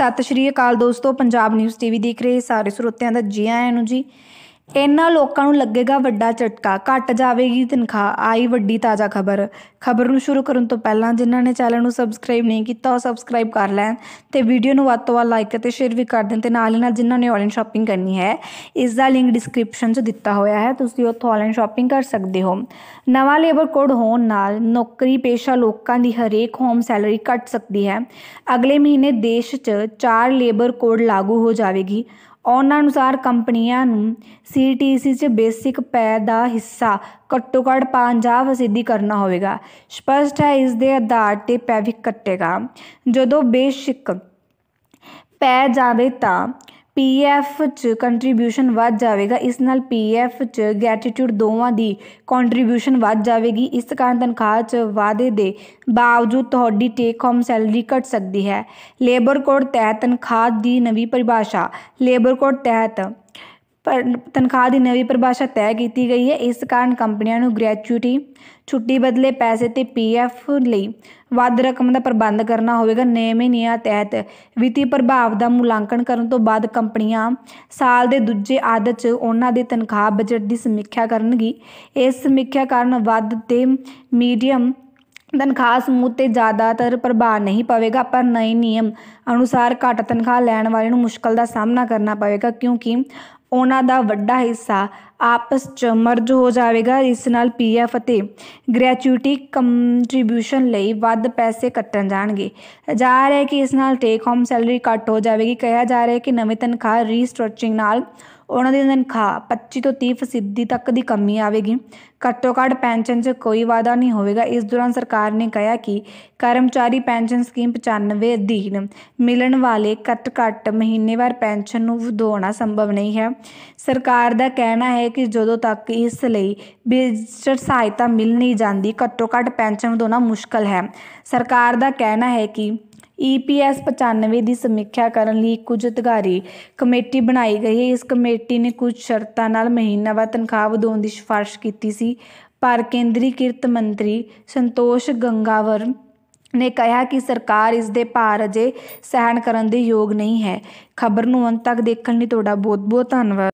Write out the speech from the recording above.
ਸਤਿ ਸ਼੍ਰੀ ਅਕਾਲ ਦੋਸਤੋ Punjab news TV ਦੇਖ ਰਹੇ ਸਾਰੇ ਸਰੋਤਿਆਂ ਦਾ ਜੀ ਆਇਆਂ ਨੂੰ ਜੀ ਇਹਨਾਂ ਲੋਕਾਂ ਨੂੰ ਲੱਗੇਗਾ ਵੱਡਾ ਝਟਕਾ ਘਟ ਜਾਵੇਗੀ ਤਨਖਾਹ ਆਈ ਵੱਡੀ ਤਾਜ਼ਾ ਖਬਰ ਖਬਰ ਨੂੰ ਸ਼ੁਰੂ ਕਰਨ ਤੋਂ ਪਹਿਲਾਂ ਜਿਨ੍ਹਾਂ ਨੇ ਚੈਨਲ ਨੂੰ ਸਬਸਕ੍ਰਾਈਬ ਨਹੀਂ ਕੀਤਾ ਉਹ ਸਬਸਕ੍ਰਾਈਬ ਕਰ ਲੈਣ ਤੇ ਵੀਡੀਓ ਨੂੰ ਵੱਧ ਤੋਂ ਵੱਧ ਲਾਈਕ ਅਤੇ ਸ਼ੇਅਰ ਵੀ ਕਰ ਦੇਣ ਤੇ ਨਾਲ ਹੀ ਨਾਲ ਜਿਨ੍ਹਾਂ ਨੇ ਆਨਲਾਈਨ ਸ਼ਾਪਿੰਗ ਕਰਨੀ ਹੈ ਇਸ ਦਾ ਲਿੰਕ ਡਿਸਕ੍ਰਿਪਸ਼ਨ 'ਚ ਦਿੱਤਾ ਹੋਇਆ ਹੈ ਤੁਸੀਂ ਉੱਥੋਂ ਆਨਲਾਈਨ ਸ਼ਾਪਿੰਗ ਕਰ ਸਕਦੇ ਹੋ ਨਵਾਂ ਲੇਬਰ ਕੋਡ ਹੋਣ ਨਾਲ ਨੌਕਰੀ ਪੇਸ਼ਾ ਲੋਕਾਂ ਦੀ ਹਰੇਕ ਹੋਮ ਸੈਲਰੀ ਕੱਟ ਸਕਦੀ ਹੈ ਅਗਲੇ ਮਹੀਨੇ ਦੇਸ਼ 'ਚ ਚਾਰ ਲੇਬਰ ਕੋਡ ਲਾਗੂ ਹੋ ਜਾਵੇਗੀ ਉਹਨਾਂ ਅਨੁਸਾਰ ਕੰਪਨੀਆਂ ਨੂੰ ਸੀਟੀਸੀ 'ਚ ਬੇਸਿਕ ਪੈ ਦਾ ਹਿੱਸਾ ਘੱਟੋ ਘੱਟ 50% ਕਰਨਾ ਹੋਵੇਗਾ ਸਪਸ਼ਟ ਹੈ ਇਸ ਦੇ ਆਧਾਰ ਤੇ ਪੈ ਵੀ ਕੱਟੇਗਾ ਜਦੋਂ ਬੇਸ਼ੱਕ ਪੈ ਜਾਵੇ ਤਾਂ ਪੀਐਫ ਚ ਕੰਟਰੀਬਿਊਸ਼ਨ ਵੱਧ ਜਾਵੇਗਾ ਇਸ ਨਾਲ ਪੀਐਫ ਚ ਗ੍ਰੈਟੀਟਿਊਡ ਦੋਵਾਂ ਦੀ ਕੰਟਰੀਬਿਊਸ਼ਨ ਵੱਧ ਜਾਵੇਗੀ ਇਸ ਕਾਰਨ ਤਨਖਾਹ ਚ ਵਾਧੇ ਦੇ ਬਾਵਜੂਦ ਤੁਹਾਡੀ ਟੇਕ ਹੋਮ ਸੈਲਰੀ ਘਟ ਸਕਦੀ ਹੈ ਲੇਬਰ ਕੋਡ ਤਹਿਤ ਤਨਖਾਹ ਦੀ ਨਵੀਂ ਪਰਿਭਾਸ਼ਾ ਲੇਬਰ ਕੋਡ ਤਹਿਤ ਪਰ ਤਨਖਾਹ ਦੀ ਨਵੀਂ ਪਰਿਭਾਸ਼ਾ ਤੈਅ ਕੀਤੀ ਗਈ ਹੈ ਇਸ ਕਾਰਨ ਕੰਪਨੀਆਂ ਨੂੰ ਗ੍ਰੈਚੁਇਟੀ ਛੁੱਟੀ ਬਦਲੇ ਪੈਸੇ ਤੇ ਪੀਐਫ ਲਈ ਵੱਧ ਰਕਮ ਦਾ ਪ੍ਰਬੰਧ ਕਰਨਾ ਹੋਵੇਗਾ ਨਵੇਂ ਨਿਯਮ ਤਹਿਤ ਵਿੱਤੀ ਪ੍ਰਭਾਵ ਦਾ ਮੁਲਾਂਕਣ ਕਰਨ ਤੋਂ ਬਾਅਦ ਕੰਪਨੀਆਂ ਸਾਲ ਦੇ ਦੂਜੇ ਅੱਧ 'ਚ ਉਹਨਾਂ ਦੇ ਤਨਖਾਹ ਬਜਟ ਦੀ ਸਮੀਖਿਆ ਕਰਨਗੀ ਇਸ ਸਮੀਖਿਆ ਕਾਰਨ ਵੱਧ ਤੇ ਮੀਡੀਅਮ ਤਨਖਾਹ ਸਮੂਹ ਤੇ ਜ਼ਿਆਦਾਤਰ ਪ੍ਰਭਾਵ ਨਹੀਂ ਪਵੇਗਾ ਪਰ ਨਵੇਂ ਨਿਯਮ ਅਨੁਸਾਰ ਘੱਟ ਤਨਖਾਹ ਲੈਣ ਵਾਲੇ ਨੂੰ ਮੁਸ਼ਕਲ ਦਾ ਸਾਹਮਣਾ ਕਰਨਾ ਪਵੇਗਾ ਕਿਉਂਕਿ ਉਹਨਾਂ ਦਾ ਵੱਡਾ ਹਿੱਸਾ ਆਪਸ ਚ ਮਰਜ ਹੋ ਜਾਵੇਗਾ ਇਸ ਨਾਲ ਪੀਐਫ ਅਤੇ ਗ੍ਰੈਚੁਇਟੀ ਕੰਟਰੀਬਿਊਸ਼ਨ ਲਈ ਵੱਧ ਪੈਸੇ ਕੱਟਣ ਜਾਣਗੇ ਜਾ ਰਿਹਾ ਹੈ ਕਿ ਇਸ ਨਾਲ ਟੇਕ ਹੋਮ ਸੈਲਰੀ ਕੱਟ ਹੋ ਜਾਵੇਗੀ ਕਿਹਾ ਜਾ ਰਿਹਾ ਹੈ ਕਿ ਨਵੇਂ ਤਨਖਾਹ ਰੀਸਟ੍ਰਕਚਰਿੰਗ ਨਾਲ ਉਹਨਾਂ ਦੀ ਤਨਖਾਹ 25 ਤੋਂ 30% ਫੀਸਦੀ ਤੱਕ ਦੀ ਕਮੀ ਆਵੇਗੀ ਘੱਟੋ ਘੱਟ ਪੈਨਸ਼ਨ 'ਚ ਕੋਈ ਵਾਅਦਾ ਨਹੀਂ ਹੋਵੇਗਾ ਇਸ ਦੌਰਾਨ ਸਰਕਾਰ ਨੇ ਕਿਹਾ ਕਿ ਕਰਮਚਾਰੀ ਪੈਨਸ਼ਨ ਸਕੀਮ 95 ਅਧੀਨ ਮਿਲਣ ਵਾਲੇ ਘੱਟ-ਘੱਟ ਮਹੀਨੇਵਾਰ ਪੈਨਸ਼ਨ ਨੂੰ ਵਧਾਉਣਾ ਸੰਭਵ ਨਹੀਂ ਹੈ ਸਰਕਾਰ ਦਾ ਕਹਿਣਾ ਹੈ ਕਿ ਜਦੋਂ ਤੱਕ ਇਸ ਲਈ ਵਿਜ਼ਟਰ ਸਹਾਇਤਾ ਮਿਲ ਨਹੀਂ ਜਾਂਦੀ ਘੱਟੋ ਘੱਟ ਪੈਨਸ਼ਨ ਦੋਨਾ ਮੁਸ਼ਕਲ ਹੈ ਸਰਕਾਰ ਦਾ ਕਹਿਣਾ ਹੈ ਕਿ ਈਪੀਐਸ e 95 ਦੀ ਸਮੀਖਿਆ ਕਰਨ ਲਈ ਕੁਝ ਅਧਿਕਾਰੀ ਕਮੇਟੀ ਬਣਾਈ ਗਈ ਹੈ ਇਸ ਕਮੇਟੀ ਨੇ ਕੁਝ ਸ਼ਰਤਾਂ ਨਾਲ ਮਹੀਨਾਵਾਰ ਤਨਖਾਹ ਵਧਾਉਣ ਦੀ ਸਿਫਾਰਿਸ਼ ਕੀਤੀ ਸੀ ਪਰ ਕੇਂਦਰੀ ਕਿਰਤ ਮੰਤਰੀ ਸੰਤੋਸ਼ ਗੰਗਾਵਰ ਨੇ ਕਿਹਾ ਕਿ ਸਰਕਾਰ ਇਸ ਦੇ ਭਾਰ ਅਜੇ ਸਹਿਣ ਕਰਨ ਦੇ ਯੋਗ ਨਹੀਂ ਹੈ ਖਬਰ ਨੂੰ ਅੰਤ ਤੱਕ ਦੇਖਣ ਲਈ ਤੁਹਾਡਾ ਬਹੁਤ-ਬਹੁਤ ਧੰਨਵਾਦ